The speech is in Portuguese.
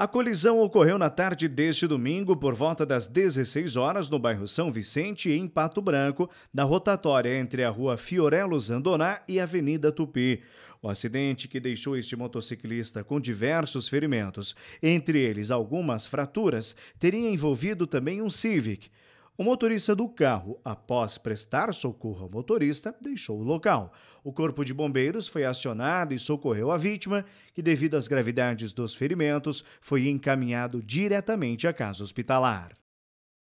A colisão ocorreu na tarde deste domingo por volta das 16 horas no bairro São Vicente, em Pato Branco, na rotatória entre a rua Fiorello Zandoná e a Avenida Tupi. O acidente que deixou este motociclista com diversos ferimentos, entre eles algumas fraturas, teria envolvido também um Civic. O motorista do carro, após prestar socorro ao motorista, deixou o local. O corpo de bombeiros foi acionado e socorreu a vítima, que, devido às gravidades dos ferimentos, foi encaminhado diretamente à casa hospitalar.